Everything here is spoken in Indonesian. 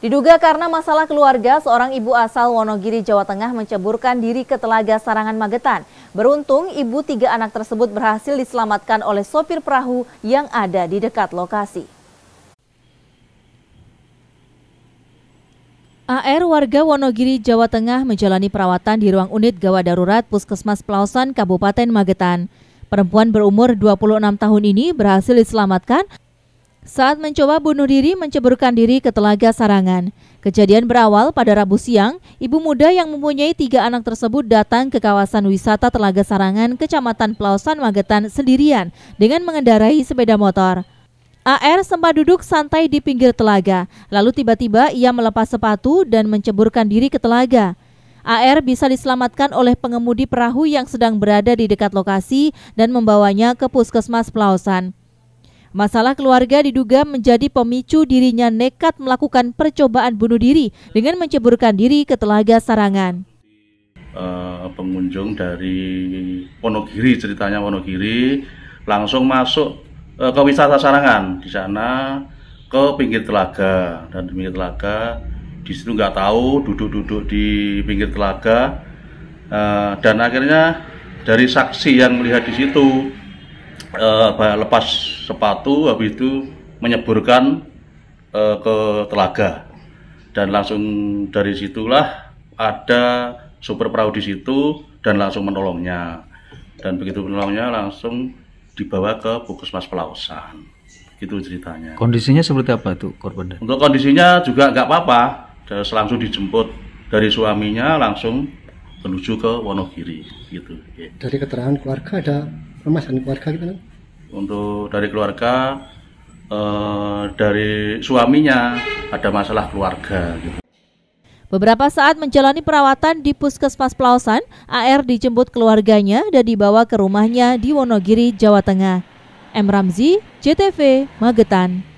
Diduga karena masalah keluarga, seorang ibu asal Wonogiri, Jawa Tengah menceburkan diri ke Telaga Sarangan Magetan. Beruntung, ibu tiga anak tersebut berhasil diselamatkan oleh sopir perahu yang ada di dekat lokasi. AR warga Wonogiri, Jawa Tengah menjalani perawatan di ruang unit gawat darurat Puskesmas Pelausan, Kabupaten Magetan. Perempuan berumur 26 tahun ini berhasil diselamatkan saat mencoba bunuh diri menceburkan diri ke Telaga Sarangan. Kejadian berawal pada Rabu siang, ibu muda yang mempunyai tiga anak tersebut datang ke kawasan wisata Telaga Sarangan, Kecamatan Pelausan, Magetan sendirian dengan mengendarai sepeda motor. AR sempat duduk santai di pinggir telaga, lalu tiba-tiba ia melepas sepatu dan menceburkan diri ke telaga. AR bisa diselamatkan oleh pengemudi perahu yang sedang berada di dekat lokasi dan membawanya ke puskesmas Pelausan. Masalah keluarga diduga menjadi pemicu dirinya nekat melakukan percobaan bunuh diri dengan menceburkan diri ke Telaga Sarangan. Uh, pengunjung dari Wonogiri ceritanya Wonogiri langsung masuk uh, ke wisata Sarangan di sana ke pinggir telaga dan di pinggir telaga di situ nggak tahu duduk-duduk di pinggir telaga uh, dan akhirnya dari saksi yang melihat di situ uh, lepas sepatu habis itu menyeburkan uh, ke telaga dan langsung dari situlah ada super perahu di situ dan langsung menolongnya dan begitu menolongnya langsung dibawa ke puskesmas pelausan itu ceritanya kondisinya seperti apa tuh korban untuk kondisinya juga nggak apa-apa langsung dijemput dari suaminya langsung menuju ke Wonogiri gitu dari keterangan keluarga ada permasalahan keluarga gitu kan? untuk dari keluarga e, dari suaminya ada masalah keluarga gitu. Beberapa saat menjalani perawatan di Puskesmas Pelausan, AR dijemput keluarganya dan dibawa ke rumahnya di Wonogiri, Jawa Tengah. M. Ramzi, JTV, Magetan.